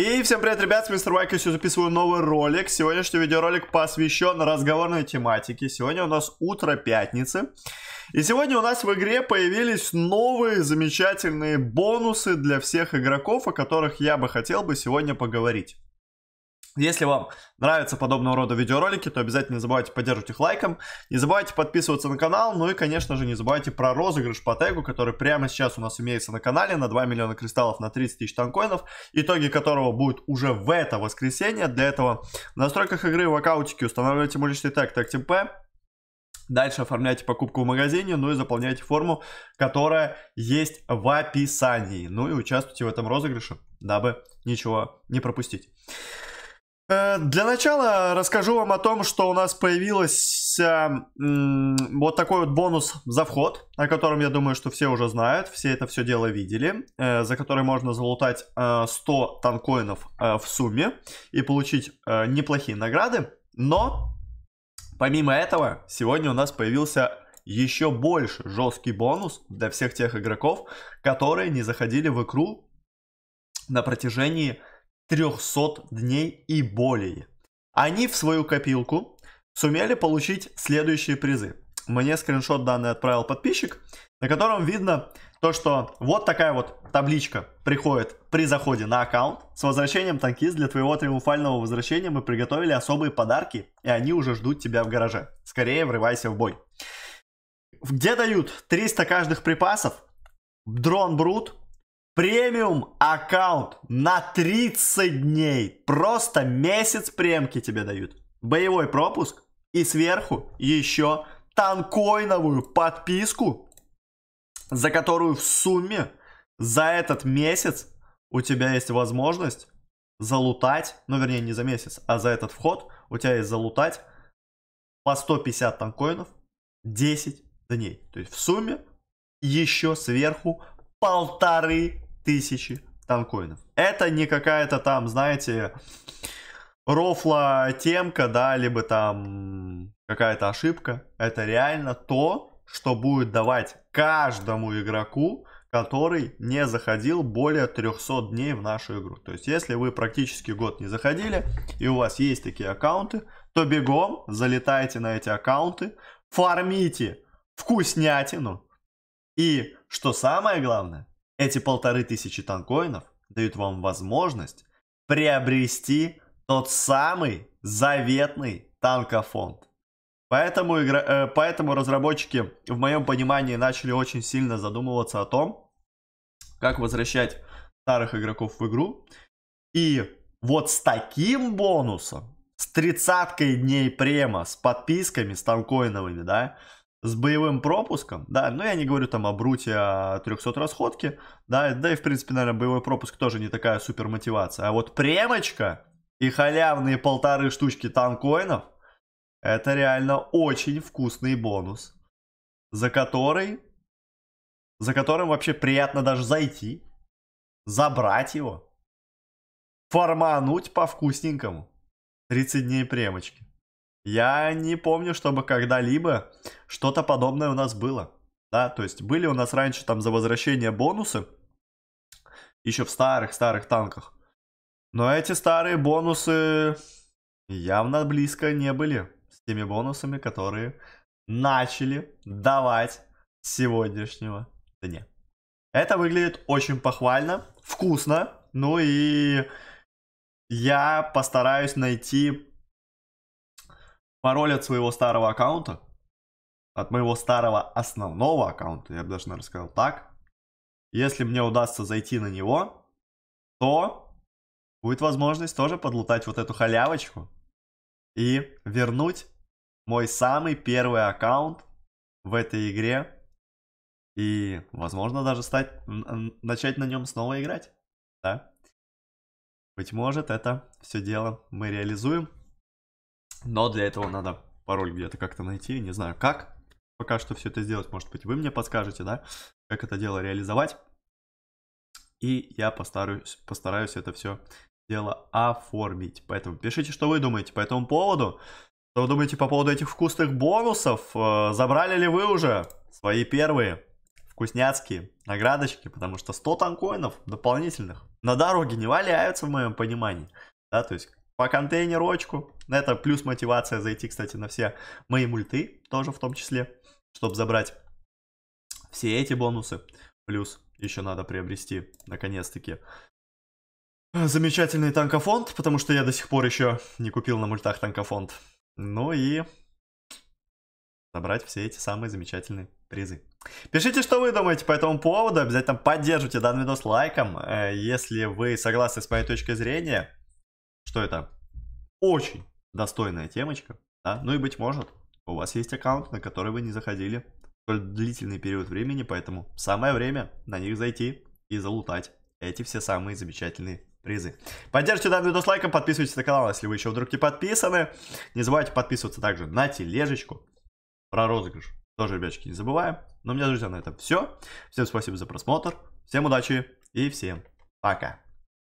И всем привет, ребят, с Мистер Вайк, я записываю новый ролик. Сегодняшний видеоролик посвящен разговорной тематике. Сегодня у нас утро пятницы. И сегодня у нас в игре появились новые замечательные бонусы для всех игроков, о которых я бы хотел бы сегодня поговорить. Если вам нравятся подобного рода видеоролики, то обязательно не забывайте поддерживать их лайком. Не забывайте подписываться на канал. Ну и, конечно же, не забывайте про розыгрыш по тегу, который прямо сейчас у нас имеется на канале на 2 миллиона кристаллов на 30 тысяч танкоинов, итоги которого будут уже в это воскресенье. Для этого в настройках игры в аккаунтике устанавливайте муличный тег TagTimP, типа, Дальше оформляйте покупку в магазине, ну и заполняйте форму, которая есть в описании. Ну и участвуйте в этом розыгрыше, дабы ничего не пропустить. Э, для начала расскажу вам о том, что у нас появился вот такой вот бонус за вход, о котором, я думаю, что все уже знают, все это все дело видели, э, за который можно залутать 100 э, танкоинов в сумме и получить неплохие награды. Но, помимо этого, сегодня у нас появился еще больше жесткий бонус для всех тех игроков, которые не заходили в игру на протяжении 300 дней и более. Они в свою копилку сумели получить следующие призы. Мне скриншот данный отправил подписчик, на котором видно то, что вот такая вот табличка приходит при заходе на аккаунт. С возвращением танкист для твоего триумфального возвращения мы приготовили особые подарки, и они уже ждут тебя в гараже. Скорее врывайся в бой. Где дают 300 каждых припасов, дрон Брут, премиум аккаунт на 30 дней. Просто месяц премки тебе дают. Боевой пропуск и сверху еще танкоиновую подписку, за которую в сумме за этот месяц у тебя есть возможность залутать, ну вернее не за месяц, а за этот вход у тебя есть залутать по 150 танкоинов 10 дней. То есть в сумме еще сверху полторы тысячи танкоинов. Это не какая-то там, знаете, рофла темка, да, либо там какая-то ошибка. Это реально то, что будет давать каждому игроку, который не заходил более 300 дней в нашу игру. То есть, если вы практически год не заходили, и у вас есть такие аккаунты, то бегом залетайте на эти аккаунты, фармите вкуснятину. И, что самое главное, эти полторы тысячи танкоинов дают вам возможность приобрести тот самый заветный танкофонд. Поэтому, игра... Э, поэтому разработчики, в моем понимании, начали очень сильно задумываться о том, как возвращать старых игроков в игру. И вот с таким бонусом, с тридцаткой дней према, с подписками, с танкоиновыми, да, с боевым пропуском, да, но ну, я не говорю там о бруте, о 300 расходке, да, да и в принципе, наверное, боевой пропуск тоже не такая супер мотивация, а вот премочка и халявные полторы штучки танкоинов, это реально очень вкусный бонус, за который, за которым вообще приятно даже зайти, забрать его, формануть по-вкусненькому, 30 дней премочки. Я не помню, чтобы когда-либо что-то подобное у нас было. Да, то есть были у нас раньше там за возвращение бонусы, еще в старых-старых танках. Но эти старые бонусы явно близко не были с теми бонусами, которые начали давать сегодняшнего дня. Это выглядит очень похвально, вкусно. Ну и я постараюсь найти пароль от своего старого аккаунта, от моего старого основного аккаунта, я бы даже, наверное, сказал так. Если мне удастся зайти на него, то будет возможность тоже подлутать вот эту халявочку и вернуть мой самый первый аккаунт в этой игре и, возможно, даже стать, начать на нем снова играть. Да? Быть может, это все дело мы реализуем. Но для этого надо пароль где-то как-то найти, не знаю как. Пока что все это сделать, может быть, вы мне подскажете, да, как это дело реализовать. И я постараюсь, постараюсь это все дело оформить. Поэтому пишите, что вы думаете по этому поводу. Что вы думаете по поводу этих вкусных бонусов? Э, забрали ли вы уже свои первые вкусняцкие наградочки? Потому что 100 танкоинов дополнительных на дороге не валяются, в моем понимании. Да, то есть по контейнерочку. Это плюс мотивация зайти, кстати, на все мои мульты, тоже в том числе, чтобы забрать все эти бонусы. Плюс еще надо приобрести, наконец-таки, замечательный танкофонд, потому что я до сих пор еще не купил на мультах танкофонд. Ну и забрать все эти самые замечательные призы. Пишите, что вы думаете по этому поводу, обязательно поддержите данный видос лайком, э, если вы согласны с моей точкой зрения, что это очень достойная темочка, да, ну и быть может, у вас есть аккаунт, на который вы не заходили столь длительный период времени, поэтому самое время на них зайти и залутать эти все самые замечательные призы. Поддержите данный видос лайком, подписывайтесь на канал, если вы еще вдруг не подписаны. Не забывайте подписываться также на тележечку. Про розыгрыш тоже, ребяточки, не забываем. Но ну, у меня, друзья, на этом все. Всем спасибо за просмотр, всем удачи и всем пока.